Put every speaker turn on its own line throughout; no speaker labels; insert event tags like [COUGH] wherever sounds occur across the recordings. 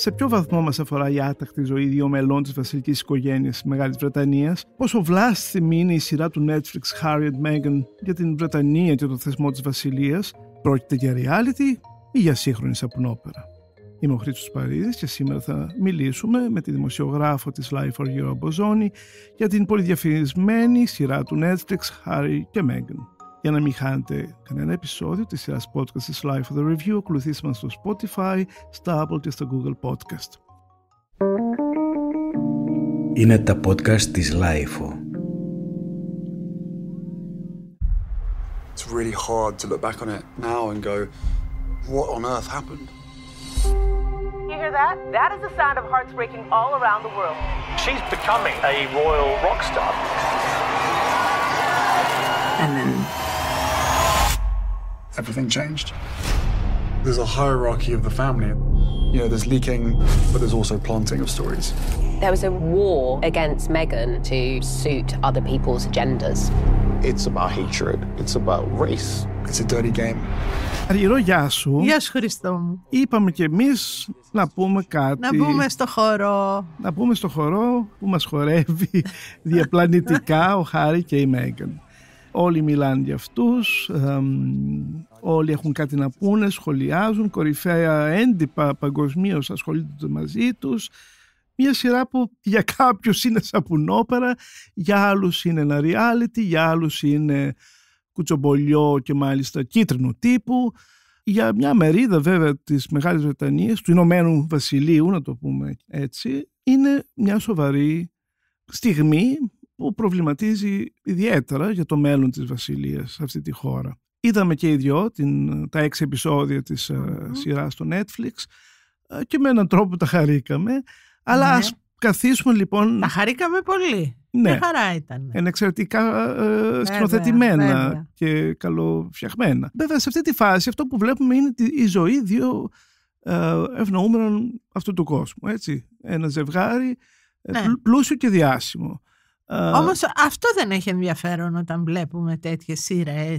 σε ποιο βαθμό μας αφορά η άτακτη ζωή δύο μελών της βασιλικής οικογένειας της Μεγάλης Βρετανίας, πόσο βλάστημη είναι η σειρά του Netflix and Meghan για την Βρετανία και το θεσμό της Βασιλείας, πρόκειται για reality ή για σύγχρονη σαπουνόπερα. Είμαι ο Χρήστος Παρίδης και σήμερα θα μιλήσουμε με τη δημοσιογράφο της Life for Europe Ozone για την πολυδιαφημισμένη σειρά του Netflix Harry και Meghan. Για να μην χάνετε κανένα επεισόδιο της σειράς podcast της Life of the Review, ακολουθήστε μας στο Spotify, στα Apple και στα Google Podcast. Είναι τα podcast της Life.
It's really hard to look back on it now and go, what on earth happened?
You hear that? That is the sound of hearts breaking all around the world. She's
becoming a royal rock star. and then. Everything changed. There's a hierarchy of the family. You know, there's leaking, but there's also planting of stories.
There was a war against Meghan to suit other people's agendas. It's about hatred. It's about race. It's a dirty game. Ριρό, γεια σου. Γεια σου, Χριστό μου. Είπαμε κι εμείς να πούμε κάτι. Να πούμε στο χορό. Να πούμε στο χορό που μας χορεύει διαπλανητικά ο Χάρη και η Μέγαν. Όλοι μιλάνε για αυτούς, όλοι έχουν κάτι να πούνε, σχολιάζουν, κορυφαία έντυπα παγκοσμίως ασχολούνται μαζί τους. Μια σειρά που για κάποιους είναι σαπουνόπερα, για άλλους είναι ένα reality, για άλλους είναι κουτσομπολιό και μάλιστα κίτρινο τύπου. Για μια μερίδα βέβαια της Μεγάλης Βρετανίας, του Ηνωμένου Βασιλείου να το πούμε έτσι, είναι μια σοβαρή στιγμή που προβληματίζει ιδιαίτερα για το μέλλον της βασιλείας σε αυτή τη χώρα. Είδαμε και οι δυο τα έξι επεισόδια της mm σειράς στο Netflix ε, και με έναν τρόπο τα χαρήκαμε. Αλλά α ναι. ας καθίσουμε λοιπόν... Τα χαρήκαμε πολύ. Ναι. Και χαρά ήταν. Είναι εξαιρετικά ε, σκηνοθετημένα και καλοφτιαχμένα. Βέβαια σε αυτή τη φάση αυτό που βλέπουμε είναι η ζωή δύο ε, ευνοούμενων αυτού του κόσμου. Έτσι. Ένα ζευγάρι ε, ναι. πλούσιο και διάσημο. Ε, Όμως,
αυτό δεν έχει ενδιαφέρον όταν βλέπουμε τέτοιες σειρές,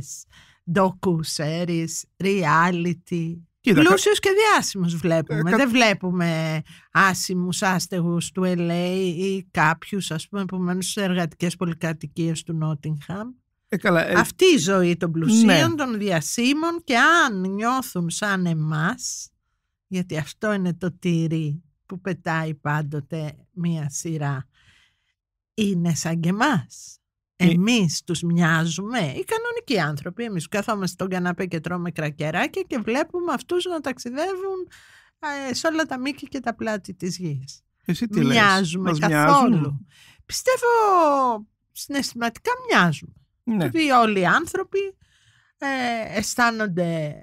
ντοκου, series, reality. Πλούσιους και διάσημους βλέπουμε. Ε, δεν βλέπουμε άσημους άστεγους του LA ή κάποιους ας πούμε που μένουν σε εργατικές πολυκατοικίες του Νότιγχαμ.
Ε, καλά, ε... Αυτή
η κάποιου, α πουμε που μενουν σε εργατικέ πολυκατοικιες του νοτιγχαμ αυτη η ζωη των ναι. πλουσίων, ναι. των διασύμων και αν νιώθουν σαν εμάς, γιατί αυτό είναι το τυρί που πετάει πάντοτε μία σειρά είναι σαν και εμάς. Ε, εμείς τους μοιάζουμε, οι κανονικοί άνθρωποι, εμείς καθόμαστε στον καναπέ και τρώμε κρακεράκια και βλέπουμε αυτούς να ταξιδεύουν ε, σε όλα τα μήκη και τα πλάτη της γης. Εσύ τι μοιάζουμε λες, καθόλου. Μοιάζουν. Πιστεύω συναισθηματικά μοιάζουμε. Ναι. όλοι οι άνθρωποι ε, αισθάνονται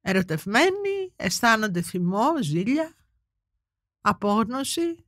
ερωτευμένοι, αισθάνονται θυμό, ζήλια, απόγνωση,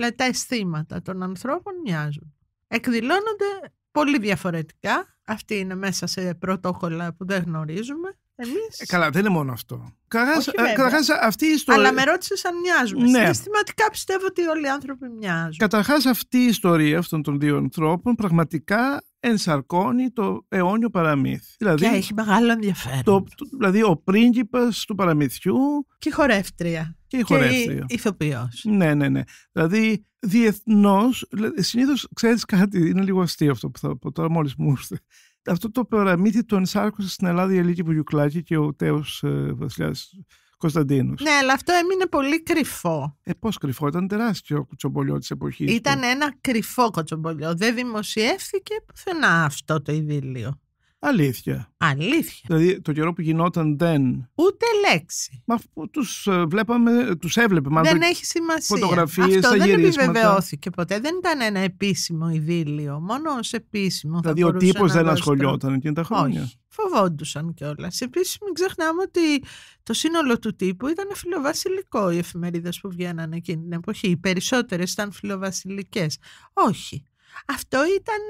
Δηλαδή τα αισθήματα των ανθρώπων μοιάζουν. Εκδηλώνονται πολύ διαφορετικά. Αυτή είναι μέσα σε πρωτόκολλα που δεν γνωρίζουμε. Εμείς... Ε, καλά, δεν είναι μόνο αυτό. Καταρχάς, ε, αυτή
η ιστορία. Αλλά με ρώτησες
αν μοιάζουμε. Ναι. Συναισθηματικά πιστεύω ότι όλοι οι άνθρωποι μοιάζουν.
Καταρχάς, αυτή η ιστορία αυτών των δύο ανθρώπων πραγματικά ενσαρκώνει το αιώνιο παραμύθι. Δηλαδή, και έχει μεγάλο ενδιαφέρον. Το, το, δηλαδή, ο πρίγκιπας του παραμυθιού. Και η χορεύτρια. Και η χορεύτρια. Και ηθοποιός. Ναι, ναι, ναι. Δηλαδή, διεθνώς, συνήθως ξέρεις κάτι, είναι λίγο αστείο αυτό που θα πω τώρα, μόλις μου ήρθε αυτό το παραμύθι του ενσάρκωσε στην Ελλάδα η Ελίκη Βουγιουκλάκη και ο τέος Βασιλιά ε, βασιλιάς Κωνσταντίνος.
Ναι, αλλά αυτό έμεινε πολύ κρυφό.
Ε, κρυφό, ήταν τεράστιο κουτσομπολιό της εποχής. Ήταν
ένα κρυφό κουτσομπολιό, δεν δημοσιεύθηκε πουθενά αυτό το ειδήλιο.
Αλήθεια. Αλήθεια. Δηλαδή το καιρό που γινόταν δεν. Ούτε λέξη. Μα τους ε, βλέπαμε, τους έβλεπε μάλλον. Δεν έχει σημασία. Φωτογραφίες, Αυτό δεν επιβεβαιώθηκε ποτέ.
Δεν ήταν ένα επίσημο ειδήλιο. Μόνο ως επίσημο. Δηλαδή ο τύπο δεν ασχολιόταν εκείνα τα χρόνια. Όχι. Φοβόντουσαν κιόλας. Επίσης, μην ξεχνάμε ότι το σύνολο του τύπου ήταν φιλοβασιλικό. Οι εφημερίδες που βγαίνανε εκείνη την εποχή. Οι περισσότερες ήταν φιλοβασιλικές. Όχι. Αυτό ήταν,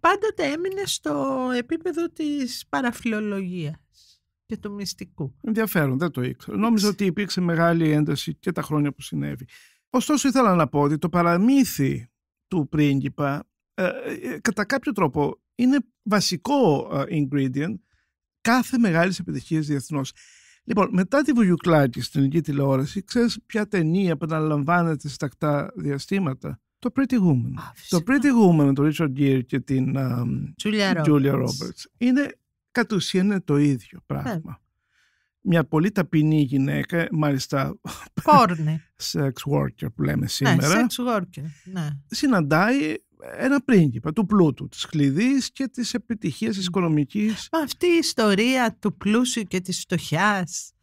πάντοτε έμεινε στο επίπεδο της παραφιλολογίας και του μυστικού.
Ενδιαφέρον, δεν το ήξερα. Νόμιζα ότι υπήρξε μεγάλη ένταση και τα χρόνια που συνέβη. Ωστόσο ήθελα να πω ότι το παραμύθι του πρίγκιπα ε, ε, κατά κάποιο τρόπο είναι βασικό ε, ingredient κάθε μεγάλης επιτυχίας διεθνώς. Λοιπόν, μετά τη Βουγιουκλάκη στην ελληνική τηλεόραση, ξέρεις ποια ταινία επαναλαμβάνεται στακτά διαστήματα το Pretty Woman. το Pretty Woman με τον Richard Gere και την Julia, Julia Roberts. Είναι κατ' ουσίαν το ίδιο πράγμα. Ε. Μια πολύ ταπεινή γυναίκα, μάλιστα Πόρνη. [LAUGHS] sex worker που λέμε ναι, σήμερα. Ναι, sex worker, ναι. Συναντάει ένα πρίγκιπα του πλούτου, της κλειδί και της επιτυχίας της οικονομικής. αυτή η ιστορία του πλούσιου και της φτωχιάς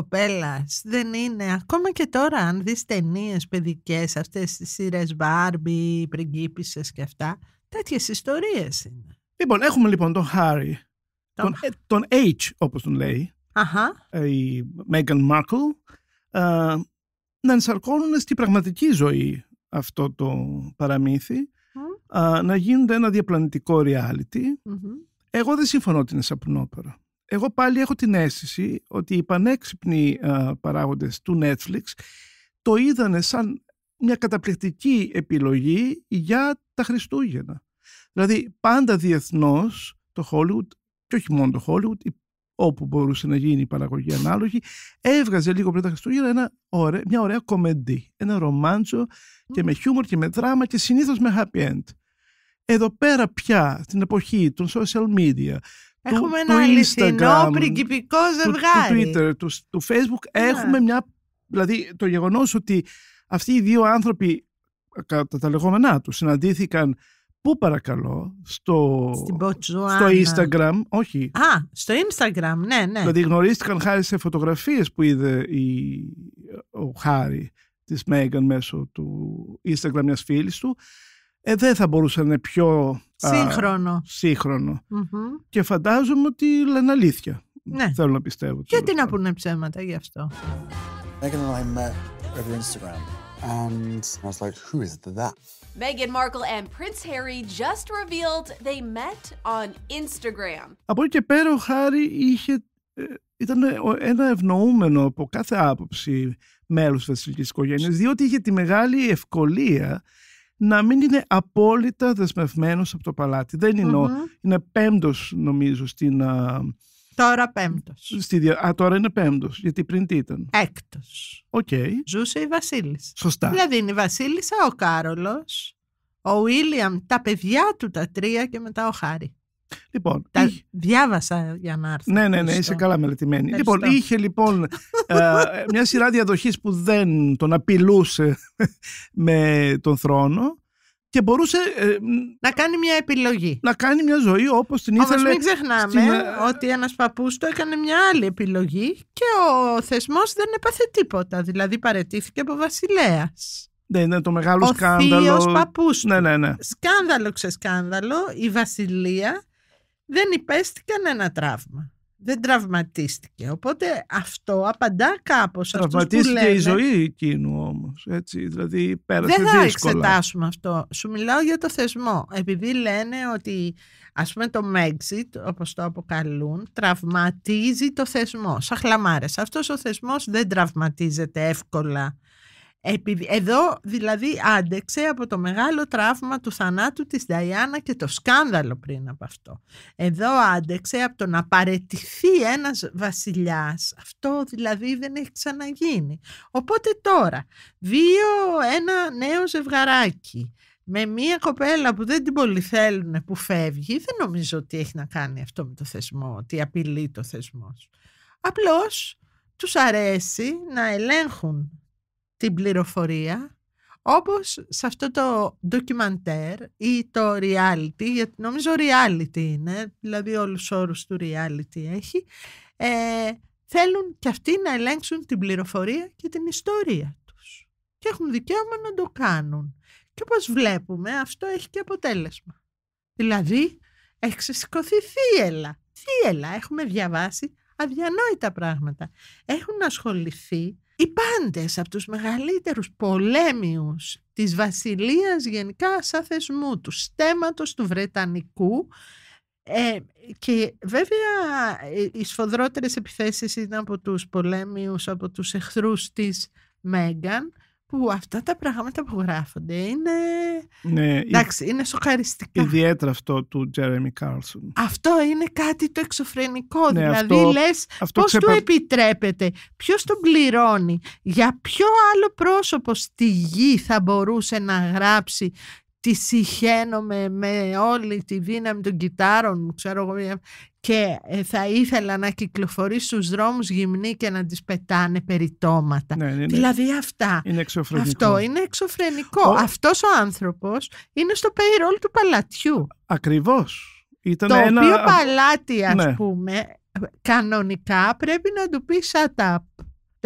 κοπέλας
δεν είναι ακόμα και τώρα αν δεις ταινίες παιδικές, αυτές τις σειρές Μπάρμπι, πριγκίπισσες και αυτά
Τέτοιες ιστορίες είναι Λοιπόν έχουμε λοιπόν τον Χάρι τον... Ε, τον, H όπως τον λέει ε, η Μέγαν Μάρκλ ε, να ενσαρκώνουν στη πραγματική ζωή αυτό το παραμύθι να γίνονται ένα διαπλανητικό reality εγώ δεν συμφωνώ ότι είναι σαπνόπερα εγώ πάλι έχω την αίσθηση ότι οι πανέξυπνοι α, παράγοντες του Netflix το είδανε σαν μια καταπληκτική επιλογή για τα Χριστούγεννα. Δηλαδή πάντα διεθνώς το Hollywood και όχι μόνο το Hollywood, όπου μπορούσε να γίνει η παραγωγή ανάλογη, έβγαζε λίγο πριν τα Χριστούγεννα ένα ωραί, μια ωραία κομεντή, ένα ρομάντσο και με χιούμορ και με δράμα και συνήθως με happy end. Εδώ πέρα πια, στην εποχή των social media, Έχουμε ένα αληθινό πριγκυπικό ζευγάρι. Του, Twitter, του, Facebook. Ναι. Έχουμε μια. Δηλαδή το γεγονός ότι αυτοί οι δύο άνθρωποι, ε, κατά τα λεγόμενά τους, συναντήθηκαν. Πού παρακαλώ, στο,
στο Instagram, όχι. Α, στο Instagram, ναι, ναι. Δηλαδή
γνωρίστηκαν χάρη σε φωτογραφίες που είδε ο Χάρη της Μέγαν μέσω του Instagram μιας φίλης του ε, δεν θα μπορούσε να είναι πιο σύγχρονο. Α, σύγχρονο. Mm-hmm. Και φαντάζομαι ότι λένε αλήθεια. Ναι. Θέλω να πιστεύω.
τι να πούνε ψέματα γι' αυτό.
Μέγαν and I met over Instagram. And
I was like, who is that? Meghan Markle and Prince Harry just revealed they met on Instagram.
Από εκεί και πέρα ο Χάρη είχε, ε, ήταν ένα ευνοούμενο από κάθε άποψη μέλος της βασιλικής οικογένειας, διότι είχε τη μεγάλη ευκολία να μην είναι απόλυτα δεσμευμένος από το παλάτι. Δεν είναι, είναι πέμπτος νομίζω στην... τώρα πέμπτος. Στη, α, τώρα είναι πέμπτος, γιατί πριν τι ήταν.
Έκτος. Οκ. Okay. Ζούσε η Βασίλισσα. Σωστά. Δηλαδή είναι η Βασίλισσα, ο Κάρολος, ο Βίλιαμ, τα παιδιά του τα τρία και μετά ο Χάρη. Λοιπόν, Τα διάβασα για να έρθω. Ναι, ναι, ναι, είσαι καλά μελετημένη. Ευχαριστώ. Λοιπόν, είχε
λοιπόν ε, μια σειρά διαδοχής που δεν τον απειλούσε [LAUGHS] με τον θρόνο και μπορούσε... Ε, να κάνει μια επιλογή. Να κάνει μια ζωή όπως την ήθελε. Όμως μην ξεχνάμε ε,
ότι ένας παππούς το έκανε μια άλλη επιλογή και ο θεσμός δεν έπαθε τίποτα, δηλαδή παρετήθηκε από βασιλέας.
Ναι, είναι το μεγάλο ο σκάνδαλο. Ο παππούς. Ναι, ναι, ναι.
Σκάνδαλο ξεσκάνδαλο, η βασιλεία δεν υπέστη κανένα τραύμα. Δεν τραυματίστηκε. Οπότε αυτό απαντά κάπως αυτό που λένε, η ζωή
εκείνου όμως. Έτσι, δηλαδή πέρασε Δεν θα εξετάσουμε
αυτό. Σου μιλάω για το θεσμό. Επειδή λένε ότι ας πούμε το μεξιτ, όπως το αποκαλούν, τραυματίζει το θεσμό. Σαν χλαμάρες. Αυτός ο θεσμός δεν τραυματίζεται εύκολα εδώ δηλαδή άντεξε από το μεγάλο τραύμα του θανάτου της Νταϊάννα και το σκάνδαλο πριν από αυτό. Εδώ άντεξε από το να παρετηθεί ένας βασιλιάς. Αυτό δηλαδή δεν έχει ξαναγίνει. Οπότε τώρα, βίω ένα νέο ζευγαράκι με μία κοπέλα που δεν την πολύ θέλουν που φεύγει, δεν νομίζω ότι έχει να κάνει αυτό με το θεσμό, ότι απειλεί το θεσμός. Απλώς τους αρέσει να ελέγχουν την πληροφορία όπως σε αυτό το ντοκιμαντέρ ή το reality, γιατί νομίζω reality είναι, δηλαδή όλους τους όρους του reality έχει, ε, θέλουν και αυτοί να ελέγξουν την πληροφορία και την ιστορία τους. Και έχουν δικαίωμα να το κάνουν. Και όπως βλέπουμε αυτό έχει και αποτέλεσμα. Δηλαδή έχει ξεσηκωθεί θύελα. Θύελα, έχουμε διαβάσει αδιανόητα πράγματα. Έχουν ασχοληθεί οι πάντες από τους μεγαλύτερους πολέμιους της βασιλείας γενικά σαν θεσμού του στέματος του Βρετανικού ε, και βέβαια ε, οι σφοδρότερες επιθέσεις ήταν από τους πολέμιους, από τους εχθρούς της Μέγκαν που αυτά τα πράγματα που γράφονται είναι.
Ναι, εντάξει, είναι σοκαριστικά. Ιδιαίτερα αυτό του Τζέρεμι Κάρλσον.
Αυτό είναι κάτι το εξωφρενικό. Ναι, δηλαδή, αυτό, λες του επιτρέπεται, ποιος τον πληρώνει, για ποιο άλλο πρόσωπο στη γη θα μπορούσε να γράψει τη συχαίνομαι με όλη τη δύναμη των κιτάρων ξέρω, και ε, θα ήθελα να κυκλοφορεί στους δρόμους γυμνή και να τις πετάνε περιτόματα. Ναι, είναι, δηλαδή αυτά. Αυτό είναι εξωφρενικό. Ο... Αυτός ο άνθρωπος είναι στο payroll του παλατιού. Ακριβώς. το ένα... οποίο παλάτι ας ναι. πούμε κανονικά πρέπει να του πει shut up.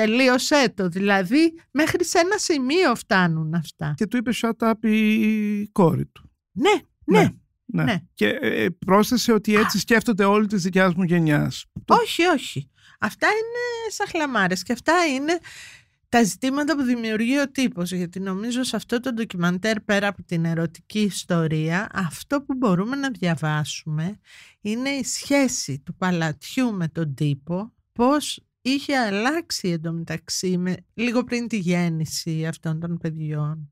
Τελείωσέ το. Δηλαδή, μέχρι σε ένα σημείο φτάνουν αυτά. Και του είπε shut up η
κόρη του. Ναι, ναι. ναι. ναι. ναι. Και ε, πρόσθεσε ότι έτσι Α. σκέφτονται όλοι της δικιάς μου γενιάς. Όχι, όχι. Αυτά είναι σαν χλαμάρες. και αυτά είναι
τα ζητήματα που δημιουργεί ο τύπος γιατί νομίζω σε αυτό το ντοκιμαντέρ πέρα από την ερωτική ιστορία αυτό που μπορούμε να διαβάσουμε είναι η σχέση του παλατιού με τον τύπο πώς είχε αλλάξει εντωμεταξύ με, λίγο πριν τη γέννηση αυτών των παιδιών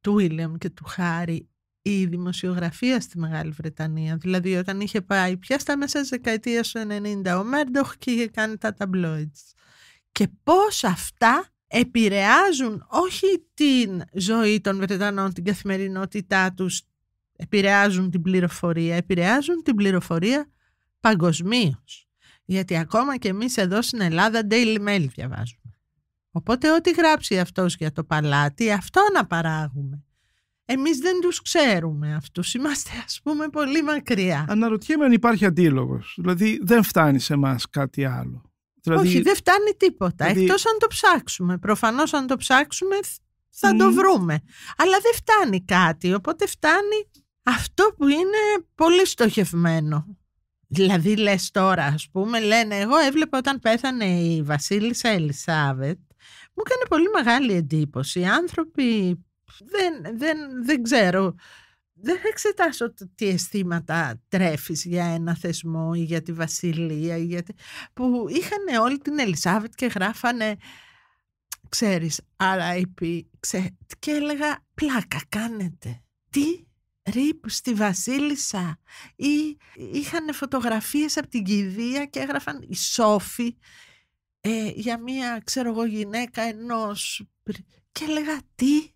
του Βίλιαμ και του Χάρη η δημοσιογραφία στη Μεγάλη Βρετανία. Δηλαδή όταν είχε πάει πια στα μέσα της δεκαετίας του 90 ο Μέρντοχ και είχε κάνει τα ταμπλόιτς. Και πώς αυτά επηρεάζουν όχι την ζωή των Βρετανών, την καθημερινότητά τους, επηρεάζουν την πληροφορία, επηρεάζουν την πληροφορία παγκοσμίως. Γιατί ακόμα και εμείς εδώ στην Ελλάδα Daily Mail διαβάζουμε. Οπότε ό,τι γράψει αυτός για το παλάτι, αυτό να παράγουμε. Εμείς δεν τους
ξέρουμε αυτούς, είμαστε ας πούμε πολύ μακριά. Αναρωτιέμαι αν υπάρχει αντίλογος, δηλαδή δεν φτάνει σε εμάς κάτι άλλο. Δηλαδή, Όχι, δεν
φτάνει τίποτα, δηλαδή... εκτός
αν το ψάξουμε.
Προφανώς αν το ψάξουμε θα το βρούμε. Αλλά δεν φτάνει κάτι, οπότε φτάνει αυτό που είναι πολύ στοχευμένο. Δηλαδή λες τώρα ας πούμε, λένε εγώ έβλεπα όταν πέθανε η Βασίλισσα Ελισάβετ, μου έκανε πολύ μεγάλη εντύπωση. Οι άνθρωποι δεν, δεν, δεν ξέρω, δεν θα εξετάσω τι αισθήματα τρέφεις για ένα θεσμό ή για τη Βασιλεία ή για που είχαν όλη την Ελισάβετ και γράφανε ξέρεις, RIP, ξέ... και έλεγα πλάκα κάνετε. Τι ρίπ στη Βασίλισσα ή είχαν φωτογραφίες από την κηδεία και έγραφαν η σοφη ε, για μία ξέρω εγώ γυναίκα ενός και έλεγα τι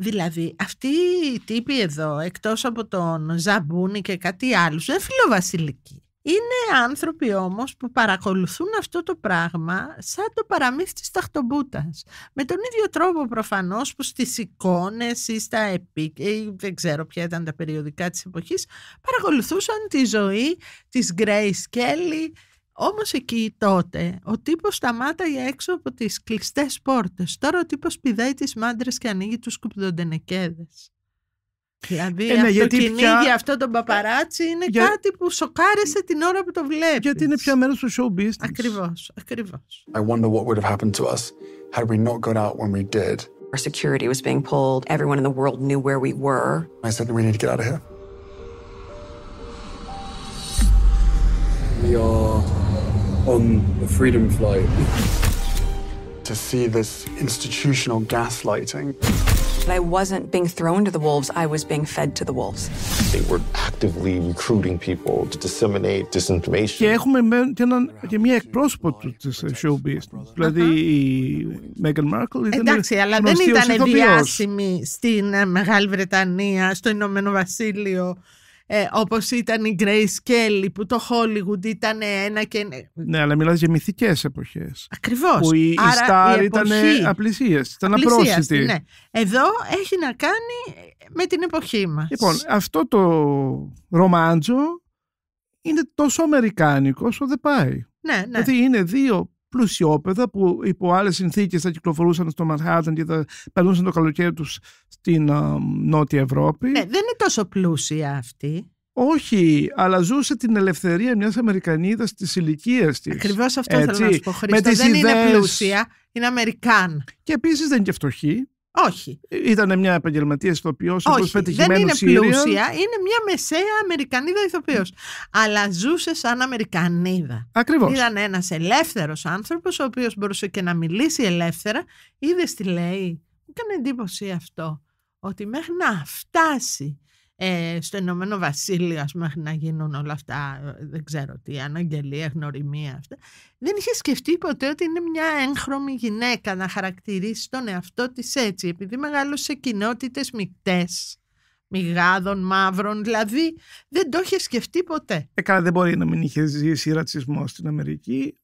Δηλαδή, αυτή οι τύποι εδώ, εκτός από τον Ζαμπούνι και κάτι άλλο, δεν φιλοβασιλικοί. Είναι άνθρωποι όμως που παρακολουθούν αυτό το πράγμα σαν το παραμύθι της ταχτομπούτας. Με τον ίδιο τρόπο προφανώς που στις εικόνες ή στα επί... δεν ξέρω ποια ήταν τα περιοδικά της εποχής παρακολουθούσαν τη ζωή της Grace Kelly όμως εκεί τότε ο τύπος σταμάταγε έξω από τις κλειστές πόρτες. Τώρα ο τύπος πηδάει τις μάντρες και ανοίγει τους κουπδοντενεκέδες. Δηλαδή ε, αυτό γιατί κυνήγι, πια... αυτό τον παπαράτσι είναι Για... κάτι που σοκάρεσε την ώρα που το
βλέπεις. Γιατί είναι πια μέρος του show business. Ακριβώς, ακριβώς.
I wonder what would have happened to us had we not gone out when we did. Our security was being pulled. Everyone in the world knew where we were. I said we need to get out of here. We are on the freedom flight. to see this institutional gaslighting
that I wasn't being thrown to the wolves, I was being fed to the wolves. They were actively recruiting people to disseminate disinformation. Και έχουμε και, έναν, και μια εκπρόσωπο του της showbiz. Δηλαδή η Μέγαν Μάρκελ ήταν Εντάξει, αλλά δεν ήταν διάσημη
στην Μεγάλη Βρετανία, στο Ηνωμένο Βασίλειο ε, όπως ήταν η Grace Kelly που το Hollywood ήταν ένα και...
Ναι, αλλά μιλάς για μυθικές εποχές. Ακριβώς. Που η, Άρα, η ήταν απλησίες, ήταν απρόσιτη. Ναι.
Εδώ έχει να κάνει με την εποχή μας. Λοιπόν,
αυτό το ρομάντζο είναι τόσο αμερικάνικο όσο δεν πάει. Ναι, ναι. Δηλαδή είναι δύο πλουσιόπεδα που υπό άλλες συνθήκες θα κυκλοφορούσαν στο Μανχάτεν και θα περνούσαν το καλοκαίρι τους στην Νότια Ευρώπη. Ναι, δεν είναι τόσο πλούσια αυτή. Όχι, αλλά ζούσε την ελευθερία μιας Αμερικανίδας τη ηλικία της. Ακριβώς αυτό Έτσι, θέλω να σου πω Χρήστο. Δεν είναι πλούσια, είναι Αμερικάν. Και επίσης δεν είναι και φτωχή. Όχι. Ε, Ήταν μια επαγγελματία ηθοποιός, όπως πετυχημένο Δεν είναι πλούσια, είναι
μια μεσαία Αμερικανίδα ηθοποιός. Αλλά ζούσε σαν Αμερικανίδα. Ακριβώς. Ήταν ένας ελεύθερος άνθρωπος, ο οποίος μπορούσε και να μιλήσει ελεύθερα. Είδες τι λέει. Μου έκανε εντύπωση αυτό. Ότι μέχρι να φτάσει ε, στο Ηνωμένο Βασίλειο ας, μέχρι να γίνουν όλα αυτά, ε, δεν ξέρω τι, αναγγελία, γνωριμία αυτά. Δεν είχε σκεφτεί ποτέ ότι είναι μια έγχρωμη γυναίκα να χαρακτηρίσει τον εαυτό της έτσι, επειδή μεγάλωσε κοινότητες μικτές
μηγάδων, μαύρων, δηλαδή δεν το είχε σκεφτεί ποτέ. Ε, καλά δεν μπορεί να μην είχε ζήσει ρατσισμό στην Αμερική.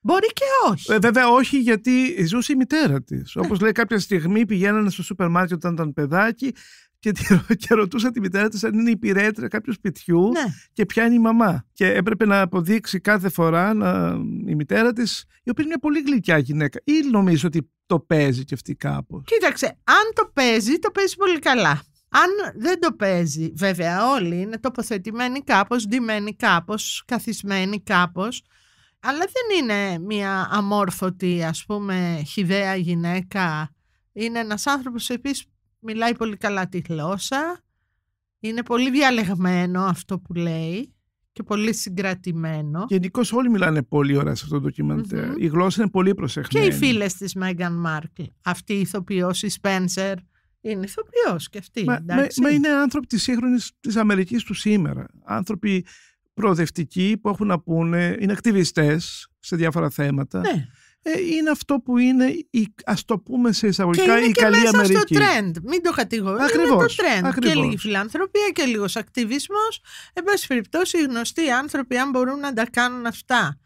Μπορεί και όχι. Ε, βέβαια όχι γιατί ζούσε η μητέρα της. Όπως λέει κάποια στιγμή πηγαίνανε στο σούπερ μάρκετ όταν ήταν παιδάκι και, [LAUGHS] και ρωτούσα τη μητέρα της αν είναι υπηρέτρια κάποιου σπιτιού ναι. και ποια είναι η μαμά. Και έπρεπε να αποδείξει κάθε φορά να, η μητέρα της, η οποία είναι μια πολύ γλυκιά γυναίκα. Ή νομίζω ότι το παίζει και αυτή κάπως. Κοίταξε, αν το παίζει, το παίζει πολύ καλά. Αν
δεν το παίζει, βέβαια όλοι είναι τοποθετημένοι κάπως, ντυμένοι κάπως, καθισμένοι κάπως, αλλά δεν είναι μια αμόρφωτη ας πούμε χιδέα γυναίκα. Είναι ένας άνθρωπος επίσης μιλάει πολύ καλά τη γλώσσα, είναι πολύ διαλεγμένο αυτό που λέει και πολύ συγκρατημένο.
Γενικώς όλοι μιλάνε πολύ ωραία σε αυτό το ντοκιμαντερ Η γλώσσα είναι πολύ προσεκτική. Και οι φίλες
της Μέγαν Μάρκλ. Αυτή η ηθοποιός, η Σπένσερ, είναι ηθοποιός και αυτή. Μα, είναι άνθρωποι
της σύγχρονης της Αμερικής του σήμερα. Άνθρωποι προοδευτικοί που έχουν να πούνε, είναι ακτιβιστές σε διάφορα θέματα. Ναι. Ε, είναι αυτό που είναι, η, ας το πούμε σε εισαγωγικά, και είναι η και καλή μέσα Αμερική. στο trend, μην το κατηγορούμε, είναι το trend. Ακριβώς. Και λίγη
φιλανθρωπία και λίγος ακτιβισμός. Εν πάση περιπτώσει, οι γνωστοί άνθρωποι, αν μπορούν να τα κάνουν αυτά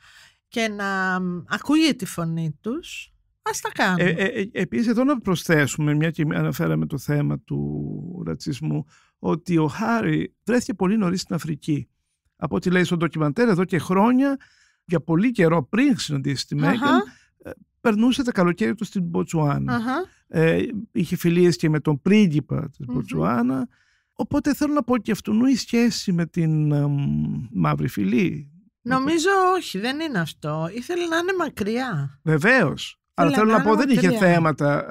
και να ακούγεται τη φωνή τους, ας τα κάνουν. Ε, ε,
ε, επίσης, εδώ να προσθέσουμε, μια και αναφέραμε το θέμα του ρατσισμού, ότι ο Χάρη βρέθηκε πολύ νωρίς στην Αφρική. Από ό,τι λέει στο ντοκιμαντέρ, εδώ και χρόνια για πολύ καιρό πριν συναντήσει τη Μέγαν, ε, περνούσε τα καλοκαίρι του στην ποτσουανα uh-huh. ε, είχε φιλίες και με τον πρίγκιπα της ποτσουανα οπότε θέλω να πω και αυτού η σχέση με την ε, μαύρη φιλή.
Νομίζω όχι, δεν είναι αυτό. Ήθελε να είναι μακριά.
Βεβαίως. Αλλά θέλω να, πω, δεν είχε θέματα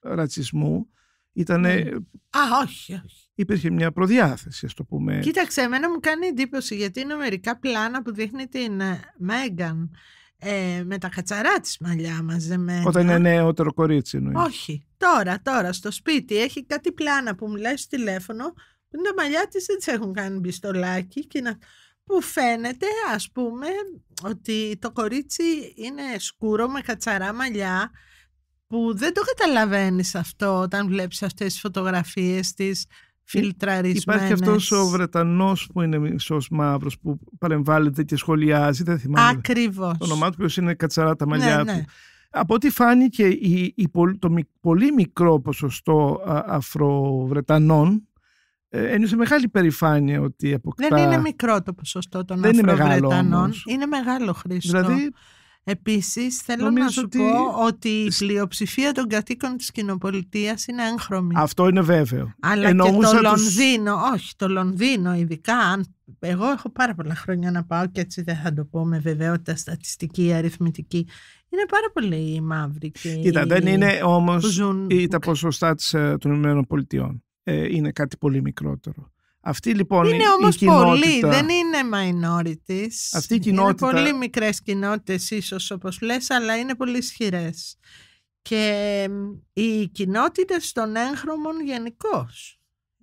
ε, ρατσισμού. Ήτανε... Mm.
Α, όχι, όχι.
Υπήρχε μια προδιάθεση, ας το πούμε.
Κοίταξε, εμένα μου κάνει εντύπωση γιατί είναι μερικά πλάνα που δείχνει την ε, Μέγαν ε, με τα κατσαρά της μαλλιά μαζεμένα. Όταν είναι
νεότερο κορίτσι, εννοείς.
Όχι. Τώρα, τώρα, στο σπίτι έχει κάτι πλάνα που μιλάει στο τηλέφωνο. Που τα μαλλιά της, δεν έχουν κάνει μπιστολάκι. Και να... Που φαίνεται, ας πούμε, ότι το κορίτσι είναι σκούρο με κατσαρά μαλλιά. Που δεν το καταλαβαίνεις αυτό όταν βλέπεις αυτές τις φωτογραφίες της φιλτραρισμένες. Υπάρχει αυτός ο
Βρετανός που είναι μισός μαύρος που παρεμβάλλεται και σχολιάζει. Δεν θυμάμαι. Ακριβώς Το όνομά του, είναι κατσαρά τα ναι, μαλλιά ναι, του. Ναι. Από ό,τι φάνηκε η, το πολύ μικρό ποσοστό Αφροβρετανών ε, ένιωσε μεγάλη περηφάνεια ότι αποκτά... Δεν είναι
μικρό το ποσοστό των Αφροβρετανών. Είναι μεγάλο, είναι Χρήστο. Δηλαδή Επίσης θέλω να σου πω ότι η πλειοψηφία των κατοίκων της κοινοπολιτείας είναι έγχρωμη.
Αυτό είναι βέβαιο. Αλλά και το Λονδίνο,
όχι το Λονδίνο ειδικά, αν... εγώ έχω πάρα πολλά χρόνια να πάω και έτσι δεν θα το πω με βεβαιότητα στατιστική, αριθμητική. Είναι πάρα πολύ οι μαύροι και Κοίτα, δεν είναι
όμως ζουν... τα ποσοστά ε, των ΗΠΑ. Ε, είναι κάτι πολύ μικρότερο. Αυτή λοιπόν, είναι όμως πολύ, δεν
είναι minorities. Αυτή κοινότητα. Είναι πολύ μικρές κοινότητες, ίσως όπως λες, αλλά είναι πολύ ισχυρές. Και οι κοινότητες των έγχρωμων γενικώς.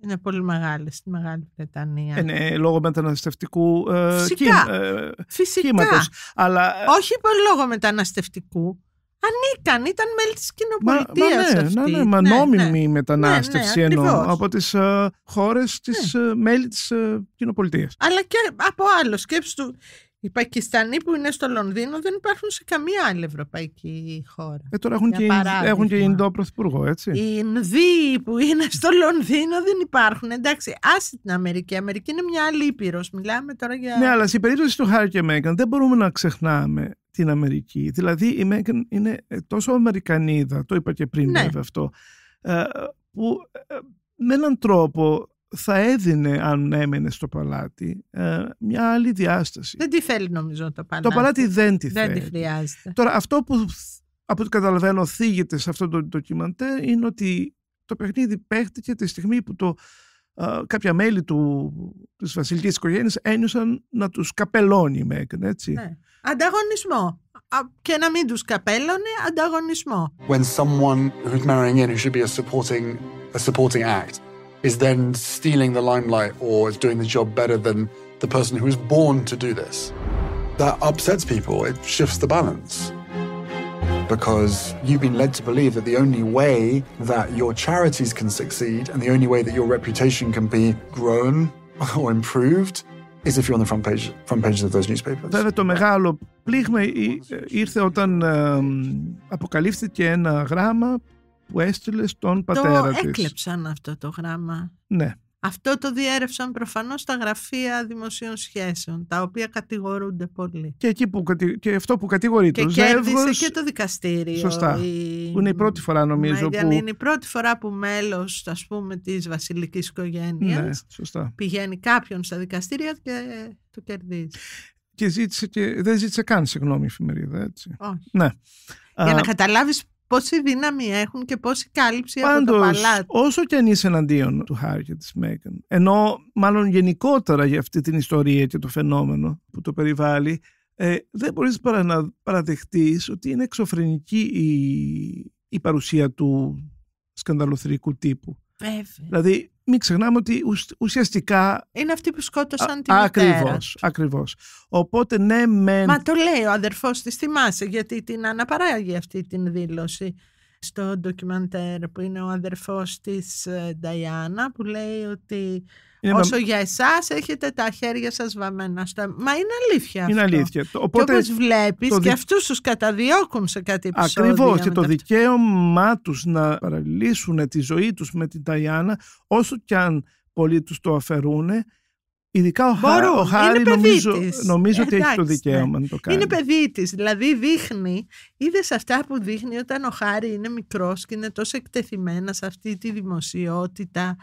Είναι πολύ μεγάλες στη Μεγάλη Βρετανία. Είναι
λόγω μεταναστευτικού ε, Φυσικά. Ε, αλλά... Ε,
Όχι πολύ λόγω μεταναστευτικού. Ανήκαν, ήταν μέλη της κοινοπολιτείας μα, μα ναι, αυτή. Ναι, ναι, ναι, μα ναι. νόμιμη
ναι. μετανάστευση ναι, ναι εννοώ από τις χώρε χώρες της ε, μέλη της uh, κοινοπολιτείας.
Αλλά και από άλλο σκέψη του, οι Πακιστανοί που είναι στο Λονδίνο δεν υπάρχουν σε καμία άλλη ευρωπαϊκή χώρα. Ε, τώρα έχουν, και, έχουν και
Ινδό Πρωθυπουργό, έτσι. Οι
Ινδοί που είναι στο Λονδίνο δεν υπάρχουν. Εντάξει, άσε την Αμερική. Η Αμερική είναι μια άλλη ήπειρος. Μιλάμε τώρα για. Ναι, αλλά
στην περίπτωση του Χάρη και Μέγκαν δεν μπορούμε να ξεχνάμε την Αμερική. Δηλαδή η είναι ε, τόσο Αμερικανίδα, το είπα και πριν ναι. βέβαια αυτό, ε, που ε, με έναν τρόπο θα έδινε αν έμενε στο παλάτι μια άλλη διάσταση.
Δεν τη θέλει νομίζω το παλάτι. Το παλάτι δεν τη θέλει. Δεν τη χρειάζεται.
Τώρα αυτό που από ό,τι καταλαβαίνω θίγεται σε αυτό το ντοκιμαντέρ είναι ότι το παιχνίδι παίχτηκε τη στιγμή που το κάποια μέλη του, της βασιλικής οικογένειας ένιωσαν να τους καπελώνει με έκανε έτσι. Ναι.
Ανταγωνισμό. Και να μην τους καπέλωνε, ανταγωνισμό. When someone who's marrying in, who should be a supporting, a supporting act, is then stealing the limelight or is doing the job better than the person who was born to do this. That upsets people, it shifts the balance. because you've been led to believe that the only way that your charities can succeed and the only way that your reputation can be
grown or improved is if you're on the front page, front pages of those newspapers. Βέβαια το μεγάλο πλήγμα ήρθε όταν αποκαλύφθηκε ένα γράμμα που έστειλε στον πατέρα της. Το
έκλεψαν αυτό το γράμμα. Ναι. Αυτό το διέρευσαν προφανώς τα γραφεία δημοσίων σχέσεων, τα οποία κατηγορούνται πολύ.
Και, εκεί που, και αυτό που κατηγορεί και τους Ζεύγος...
Και το δικαστήριο. Σωστά.
Η... Που είναι η πρώτη φορά νομίζω. που... Είναι
η πρώτη φορά που μέλος, ας πούμε, της βασιλικής οικογένειας ναι, σωστά. πηγαίνει κάποιον στα δικαστήρια και το κερδίζει.
Και, και δεν ζήτησε καν συγγνώμη η εφημερίδα, έτσι. Όχι. Ναι. Για να
καταλάβεις πόση δύναμη έχουν και πόση κάλυψη έχουν από το παλάτι.
όσο και αν είσαι εναντίον του Χάρη και της Μέγαν, ενώ μάλλον γενικότερα για αυτή την ιστορία και το φαινόμενο που το περιβάλλει, ε, δεν μπορείς παρά να παραδεχτείς ότι είναι εξωφρενική η, παρουσία του σκανδαλωθρικού τύπου. Βέβαια. Δηλαδή μην ξεχνάμε ότι ουσιαστικά.
Είναι αυτοί που σκότωσαν την μητέρα.
Ακριβώς. Οπότε ναι, μεν. Μα
το λέει ο αδερφός της, θυμάσαι, γιατί την αναπαράγει αυτή την δήλωση στο ντοκιμαντέρ που είναι ο αδερφός της Νταϊάννα ε, που λέει ότι είναι Όσο για εσάς έχετε τα χέρια σας βαμμένα στα. Μα είναι αλήθεια. Αυτό. Είναι αλήθεια.
και όπως βλέπεις, το... και αυτούς
τους καταδιώκουν σε κάτι επεισόδιο. Ακριβώς. Και το
δικαίωμά τους να παραλύσουν τη ζωή τους με την Ταϊάννα, όσο κι αν πολλοί τους το αφαιρούν, Ειδικά ο, Χάρη νομίζω, νομίζω ότι έχει το ναι. δικαίωμα ναι. να το κάνει. Είναι
παιδί της. Δηλαδή δείχνει, είδες αυτά που δείχνει όταν ο Χάρη είναι μικρός και είναι τόσο εκτεθειμένα σε αυτή τη δημοσιότητα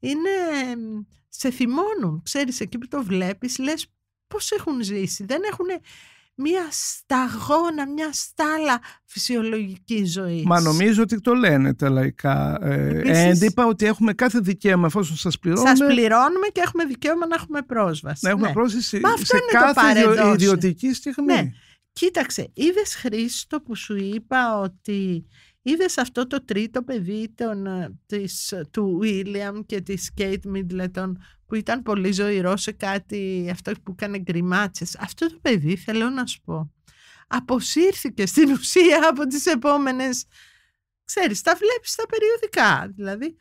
είναι, σε θυμώνουν. Ξέρεις, εκεί που το βλέπεις, λες πώς έχουν ζήσει. Δεν έχουν μια σταγόνα, μια στάλα φυσιολογικής ζωής. Μα νομίζω
ότι το λένε τα λαϊκά ε, ότι έχουμε κάθε δικαίωμα εφόσον σας πληρώνουμε. Σας πληρώνουμε
και έχουμε δικαίωμα να έχουμε πρόσβαση. Να έχουμε ναι. πρόσβαση σε κάθε ιδιωτική στιγμή. Ναι. Κοίταξε, είδες Χρήστο που σου είπα ότι Είδες αυτό το τρίτο παιδί ε, της, ε, του Βίλιαμ και της Κέιτ Μίτλετον που ήταν πολύ ζωηρό σε κάτι αυτό που έκανε γκριμάτσες. Αυτό το παιδί θέλω να σου πω αποσύρθηκε στην [LAUGHS] ουσία από τις επόμενες ξέρεις τα βλέπεις τα περιοδικά δηλαδή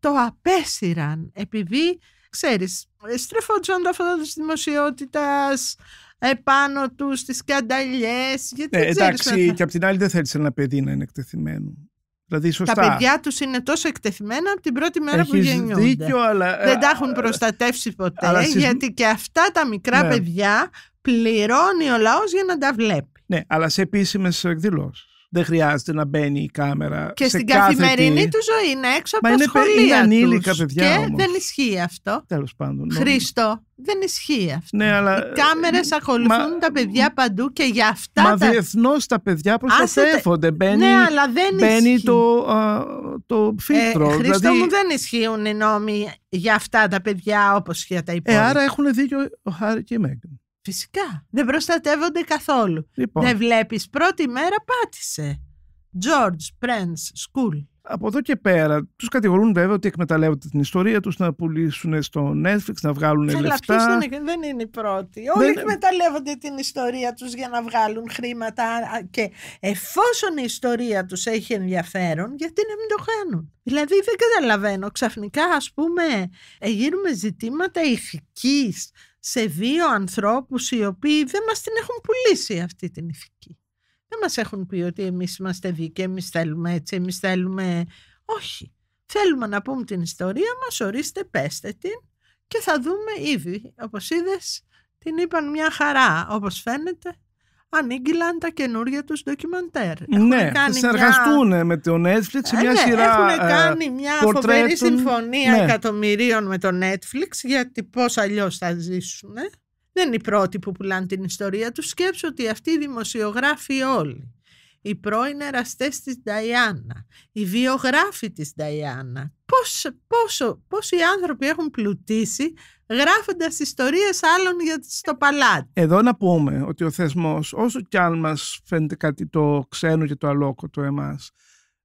το απέσυραν επειδή ξέρεις στρεφόντουσαν τα αυτό της δημοσιότητας επάνω τους στις κανταλιές. Γιατί ναι, εντάξει, και
απ' την άλλη δεν θέλεις ένα παιδί να είναι εκτεθειμένο. Δηλαδή, τα παιδιά
τους είναι τόσο εκτεθειμένα από την πρώτη μέρα που γεννιούνται. Ε, δεν τα
έχουν προστατεύσει ποτέ, αλλά... γιατί
και αυτά τα μικρά ναι. παιδιά πληρώνει ο λαός για να
τα βλέπει. Ναι, αλλά σε επίσημες εκδηλώσεις δεν χρειάζεται να μπαίνει η κάμερα. Και σε στην καθημερινή του
ζωή ναι, είναι έξω Μα από τα σχολεία. Είναι, είναι ανήλικα παιδιά. Και όμως. δεν ισχύει αυτό.
Τέλος πάντων. Χρήστο,
δεν ισχύει αυτό.
Ναι, αλλά... Οι κάμερες ε, ακολουθούν Μα...
τα παιδιά παντού και για αυτά. Μα τα...
διεθνώς τα παιδιά προστατεύονται. Μπαίνει, ναι, αλλά δεν μπαίνει το, α, το φίλτρο. Ε, Χρήστο δηλαδή... μου,
δεν ισχύουν οι νόμοι για αυτά τα παιδιά όπως για τα ε, υπόλοιπα. Ε, άρα έχουν
δίκιο ο Χάρη και η Μέγκαν.
Φυσικά. Δεν προστατεύονται καθόλου. Λοιπόν. Δεν βλέπεις. Πρώτη μέρα πάτησε.
George Prince School. Από εδώ και πέρα, τους κατηγορούν βέβαια ότι εκμεταλλεύονται την ιστορία τους να πουλήσουν στο Netflix, να βγάλουν Φέλα, λεφτά. δεν,
είναι, δεν οι Όλοι εκμεταλλεύονται την ιστορία τους για να βγάλουν χρήματα. Και εφόσον η ιστορία τους έχει ενδιαφέρον, γιατί να μην το κάνουν. Δηλαδή δεν καταλαβαίνω. Ξαφνικά, ας πούμε, ε, γίνουμε ζητήματα ηθικής σε δύο ανθρώπους οι οποίοι δεν μας την έχουν πουλήσει αυτή την ηθική. Δεν μας έχουν πει ότι εμείς είμαστε δίκαιοι, εμείς θέλουμε έτσι, εμείς θέλουμε... Όχι. Θέλουμε να πούμε την ιστορία μας, ορίστε πέστε την και θα δούμε ήδη. Όπως είδες την είπαν μια χαρά όπως φαίνεται ανήγγυλαν τα καινούργια τους ντοκιμαντέρ. ναι, συνεργαστούν
με το Netflix ε, μια σειρά ναι, σειρά Έχουν ε, κάνει μια φοβερή συμφωνία ναι.
εκατομμυρίων με το Netflix γιατί πώς αλλιώς θα ζήσουν. Δεν είναι οι πρώτοι που πουλάνε την ιστορία τους. Σκέψω ότι αυτοί οι δημοσιογράφοι όλοι οι πρώην εραστές της Νταϊάννα, οι βιογράφοι της Νταϊάννα. Πώς, πόσο, πόσοι άνθρωποι έχουν πλουτίσει γράφοντας ιστορίες άλλων για στο παλάτι.
Εδώ να πούμε ότι ο θεσμός, όσο κι αν μας φαίνεται κάτι το ξένο και το αλόκοτο εμάς,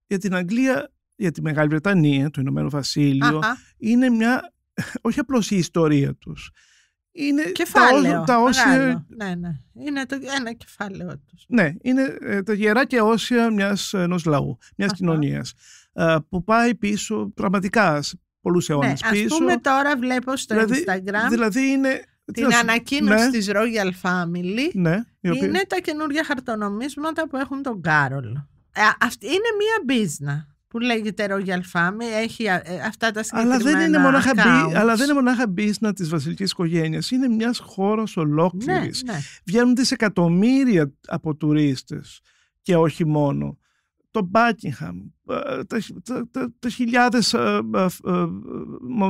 για την Αγγλία, για τη Μεγάλη Βρετανία, το Ηνωμένο Βασίλειο, είναι μια, όχι απλώς η ιστορία τους, είναι κεφάλαιο, τα, τα όσια...
Ναι, ναι. Είναι το, ένα κεφάλαιο τους.
Ναι, είναι ε, τα γερά και όσια μιας, ενός λαού, μιας κοινωνίας, Ε, που πάει πίσω πραγματικά σε πολλούς αιώνε ναι, πίσω. Ας πούμε
τώρα βλέπω στο δηλαδή, Instagram δηλαδή
είναι, την ας... ανακοίνωση ναι. της
Royal Family ναι, οποία... είναι τα καινούργια χαρτονομίσματα που έχουν τον Κάρολ. Ε, αυτή είναι μία business που λέγεται Royal έχει ε, ε, αυτά τα συγκεκριμένα αλλά δεν είναι μονάχα Αλλά δεν είναι
μονάχα business της βασιλικής οικογένειας, είναι μιας χώρας ολόκληρης. Ναι, ναι. Βγαίνουν δισεκατομμύρια από τουρίστες και όχι μόνο. Το Μπάκιγχαμ, ε, τα, τα, τα, τα χιλιάδες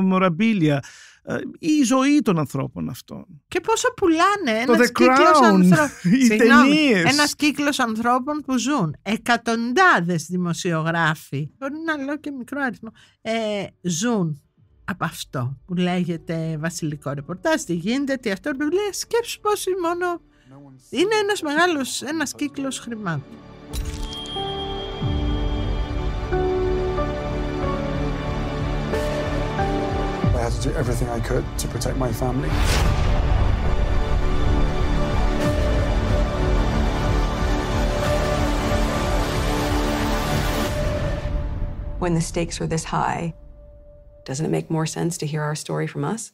μοραμπίλια, ε, η ζωή των ανθρώπων αυτών.
Και πόσο πουλάνε ένας κύκλος ανθρώπων. Ένας κύκλος ανθρώπων που ζουν. Εκατοντάδες δημοσιογράφοι. Μπορεί να λέω και μικρό αριθμό. Ε, ζουν από αυτό που λέγεται βασιλικό ρεπορτάζ. Τι γίνεται, τι αυτό. σκέψει σκέψου πόσοι μόνο. Είναι ένας μεγάλος, ένας κύκλος χρημάτων. I had to do everything I could to protect my family.
When the stakes are this high, doesn't it make more sense to hear our story from us?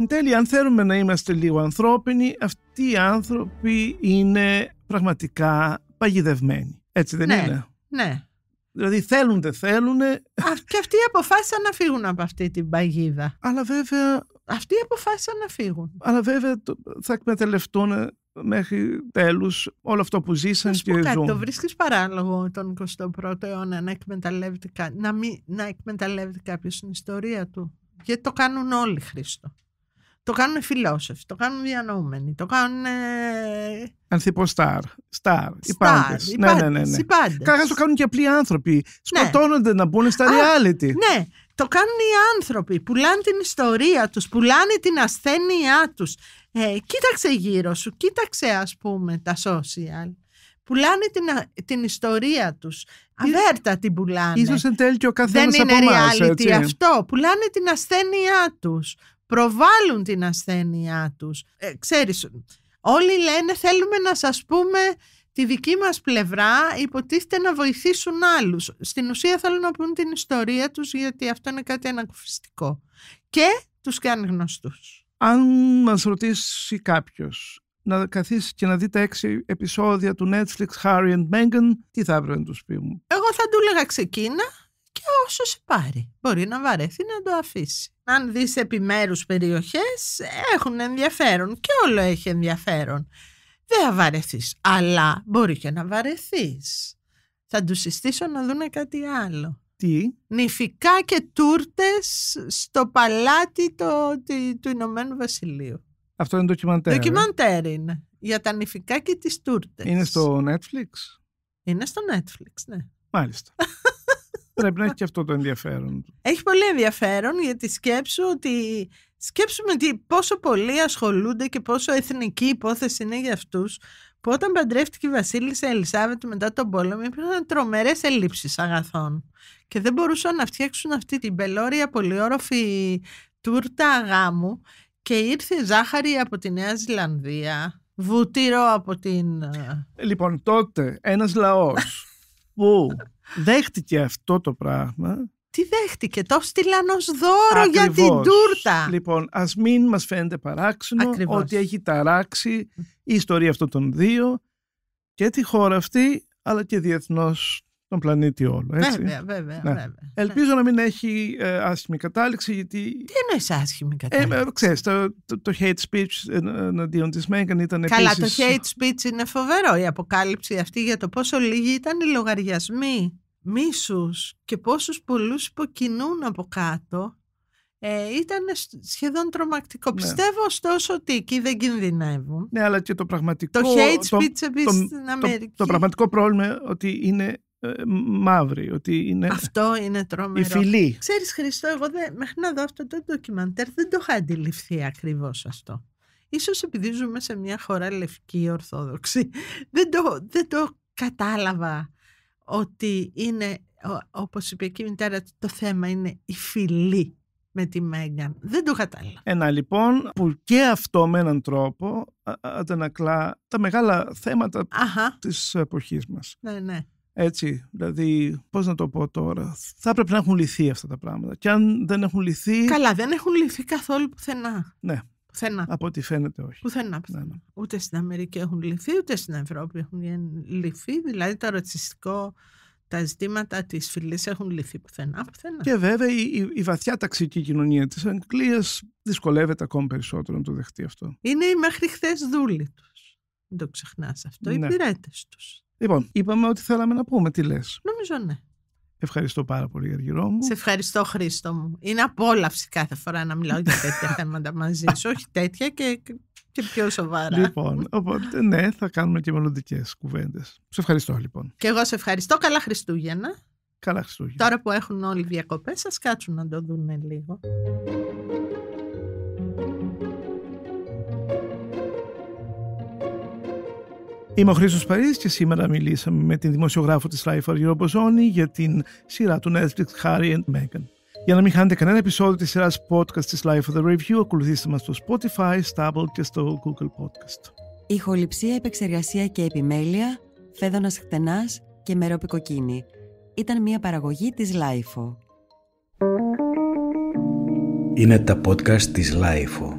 Εν τέλει, αν θέλουμε να είμαστε λίγο ανθρώπινοι, αυτοί οι άνθρωποι είναι πραγματικά παγιδευμένοι. Έτσι δεν ναι, είναι.
Ναι. Δηλαδή
θέλουν, δεν θέλουν.
Και αυτοί αποφάσισαν
να φύγουν από αυτή την παγίδα. Αλλά βέβαια.
Αυτοί αποφάσισαν να φύγουν.
Αλλά βέβαια θα εκμεταλλευτούν ε, μέχρι τέλους όλο αυτό που ζήσαν και ζουν. το
βρίσκεις παράλογο τον 21ο αιώνα να εκμεταλλεύεται, να εκμεταλλεύεται κάποιος την ιστορία του. Γιατί το κάνουν όλοι, Χρήστο. Το κάνουν φιλόσοφοι, το κάνουν διανοούμενοι, το κάνουν.
Ανθιποστάρ. Στάρ. Οι Ναι, ναι, ναι. ναι. Καλά, το κάνουν και απλοί άνθρωποι. Ναι. Σκοτώνονται να μπουν στα reality.
Ναι, το κάνουν οι άνθρωποι. Πουλάνε την ιστορία τους, πουλάνε την ασθένειά τους. Ε, κοίταξε γύρω σου, κοίταξε ας πούμε τα social. Πουλάνε την, την ιστορία τους. Αβέρτα την πουλάνε. Ίσως εν τέλει και ο καθένας Δεν είναι reality αυτό. Πουλάνε την ασθένειά τους προβάλλουν την ασθένειά τους. Ε, ξέρεις, όλοι λένε θέλουμε να σας πούμε τη δική μας πλευρά υποτίθεται να βοηθήσουν άλλους. Στην ουσία θέλουν να πούν την ιστορία τους γιατί αυτό είναι κάτι ανακουφιστικό.
Και τους κάνει γνωστούς. Αν μας ρωτήσει κάποιος να καθίσει και να δει τα έξι επεισόδια του Netflix Harry and Meghan, τι θα έπρεπε να τους πει μου.
Εγώ θα του έλεγα ξεκίνα όσο σε πάρει. Μπορεί να βαρεθεί να το αφήσει. Αν δεις επιμέρους περιοχές έχουν ενδιαφέρον και όλο έχει ενδιαφέρον. Δεν θα αλλά μπορεί και να βαρεθείς. Θα τους συστήσω να δούνε κάτι άλλο. Τι? Νηφικά και τούρτες στο παλάτι το, του Ηνωμένου Βασιλείου.
Αυτό είναι ντοκιμαντέρ. Ε?
Ντοκιμαντέρ είναι. Για τα νηφικά
και τις τούρτες. Είναι στο Netflix? Είναι στο Netflix, ναι. Μάλιστα. [LAUGHS] Πρέπει να έχει και αυτό το ενδιαφέρον.
Έχει πολύ ενδιαφέρον γιατί σκέψου ότι σκέψουμε ότι πόσο πολύ ασχολούνται και πόσο εθνική υπόθεση είναι για αυτούς που όταν παντρεύτηκε η Βασίλισσα Ελισάβετ μετά τον πόλεμο υπήρχαν τρομερές ελλείψεις αγαθών και δεν μπορούσαν να φτιάξουν αυτή την πελώρια πολυόροφη τούρτα αγάμου και ήρθε ζάχαρη από τη Νέα Ζηλανδία,
βουτύρο από την... Ε, λοιπόν, τότε ένας λαός που δέχτηκε αυτό το πράγμα. Τι
δέχτηκε, το στείλαν ως δώρο για την τούρτα.
Λοιπόν, ας μην μας φαίνεται παράξενο ότι έχει ταράξει η ιστορία αυτών των δύο και τη χώρα αυτή, αλλά και διεθνώς πλανήτη όλο. Έτσι. Βέβαια, βέβαια. Ναι. βέβαια Ελπίζω να μην έχει ε, άσχημη κατάληξη, γιατί. Τι εννοείς άσχημη ε, κατάληξη. Ε, ξέρεις, το, το, hate speech εναντίον της Μέγκαν ήταν Καλά, το hate
speech είναι φοβερό. Η αποκάλυψη αυτή για το πόσο λίγοι ήταν οι λογαριασμοί μίσους και πόσους πολλούς υποκινούν από κάτω. Ε, ήταν σχεδόν τρομακτικό. Ναι. Πιστεύω
ωστόσο ότι εκεί δεν κινδυνεύουν. Ναι, αλλά και το πραγματικό. Το hate speech επίση στην Αμερική. Το, το, πραγματικό πρόβλημα ότι είναι ε, μαύρη. Ότι είναι αυτό
είναι τρομερό. Η Ξέρεις Χριστό, εγώ δεν, μέχρι να δω αυτό το ντοκιμαντέρ δεν το είχα αντιληφθεί ακριβώς αυτό. Ίσως επειδή ζούμε σε μια χώρα λευκή ορθόδοξη, [LAUGHS] δεν το, δεν το κατάλαβα ότι είναι, όπως είπε και η μητέρα, το θέμα είναι η φιλή με τη Μέγαν. Δεν το
κατάλαβα. Ένα λοιπόν που και αυτό με έναν τρόπο αντανακλά τα μεγάλα θέματα Αχα. της εποχής μας. Ναι, ναι. Έτσι, δηλαδή, πώς να το πω τώρα. Θα έπρεπε να έχουν λυθεί αυτά τα πράγματα. Και αν δεν έχουν λυθεί. Καλά, δεν έχουν λυθεί
καθόλου πουθενά.
Ναι. Πουθενά. Από ό,τι φαίνεται, όχι.
Πουθενά. Ναι, πουθενά. Ναι, ναι. Ούτε στην Αμερική έχουν λυθεί, ούτε στην Ευρώπη έχουν λυθεί. Δηλαδή, το ρατσιστικό τα ζητήματα της φυλής έχουν λυθεί πουθενά,
πουθενά. Και βέβαια η, βαθιά ταξική κοινωνία της Αγγλίας δυσκολεύεται ακόμη περισσότερο να το δεχτεί αυτό.
Είναι οι μέχρι χθες δούλοι τους. το
ξεχνάς αυτό. Ναι. Οι τους. Λοιπόν, είπαμε ότι θέλαμε να πούμε. Τι λες. Νομίζω ναι. Ευχαριστώ πάρα πολύ, Αργυρό μου. Σε
ευχαριστώ, Χρήστο μου. Είναι απόλαυση κάθε φορά να μιλάω για τέτοια θέματα μαζί σου. Όχι τέτοια και, και πιο σοβαρά. Λοιπόν,
οπότε ναι, θα κάνουμε και μελλοντικές κουβέντες. Σε ευχαριστώ, λοιπόν.
Και εγώ σε ευχαριστώ. Καλά Χριστούγεννα.
Καλά Χριστούγεννα. Τώρα
που έχουν όλοι διακοπές, σα κάτσουν να το δουν λίγο.
Είμαι ο Χρήστος Παρίς και σήμερα μιλήσαμε με την δημοσιογράφο της Life Are Zone για την σειρά του Netflix Harry and Meghan. Για να μην χάνετε κανένα επεισόδιο της σειράς podcast της Life of the Review, ακολουθήστε μας στο Spotify, Stable και στο Google Podcast. Ηχοληψία, επεξεργασία και επιμέλεια, φέδωνας χτενάς και μερόπικοκίνη. Ήταν μια
παραγωγή της Life.
Είναι τα podcast
της Life.